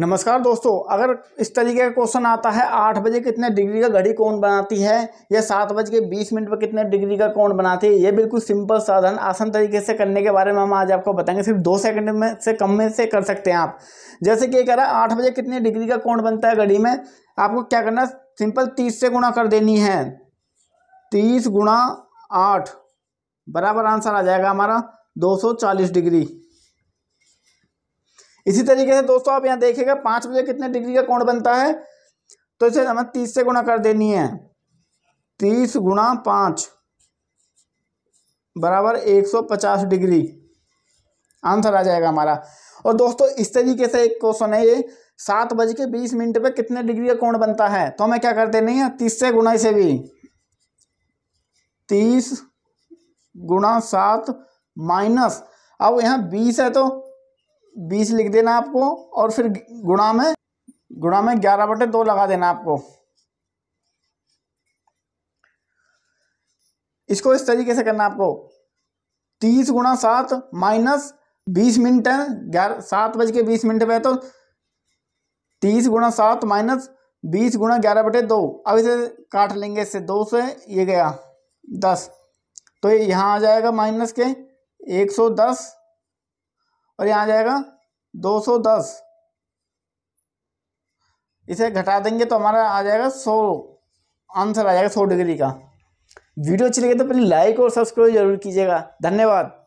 नमस्कार दोस्तों अगर इस तरीके का क्वेश्चन आता है आठ बजे कितने डिग्री का घड़ी कौन बनाती है या सात बज के बीस मिनट पर कितने डिग्री का कौन बनाती है ये बिल्कुल सिंपल साधन आसान तरीके से करने के बारे में हम आज आपको बताएंगे सिर्फ दो सेकंड में से कम में से कर सकते हैं आप जैसे कि कह रहा है आठ बजे कितने डिग्री का कौन बनता है घड़ी में आपको क्या करना है सिंपल तीस से गुणा कर देनी है तीस गुणा आठ बराबर आंसर आ जाएगा हमारा दो सौ चालीस डिग्री इसी तरीके से दोस्तों आप यहाँ देखेगा पांच बजे कितने डिग्री का कोण बनता है तो इसे हमें तीस से गुणा कर देनी है तीस गुणा पांच बराबर एक सौ पचास डिग्री आंसर आ जाएगा हमारा और दोस्तों इस तरीके से एक क्वेश्चन है ये सात बज के बीस मिनट पर कितने डिग्री का कोण बनता है तो हमें क्या करते नहीं है तीस से गुणा इसे भी तीस गुणा सात माइनस अब यहाँ बीस है तो बीस लिख देना आपको और फिर गुणा में गुणा में ग्यारह बटे दो लगा देना आपको इसको इस तरीके से करना आपको तीस गुणा सात माइनस बीस मिनट है ग्यारह सात बज के बीस मिनट पे तो तीस गुणा सात माइनस बीस गुणा ग्यारह बटे दो अब इसे काट लेंगे इससे दो से ये गया दस तो ये यहाँ आ जाएगा माइनस के एक सौ दस और यहाँ आ जाएगा 210 इसे घटा देंगे तो हमारा आ जाएगा 100 आंसर आ जाएगा 100 डिग्री का वीडियो अच्छी लगे तो प्लीज़ लाइक और सब्सक्राइब जरूर कीजिएगा धन्यवाद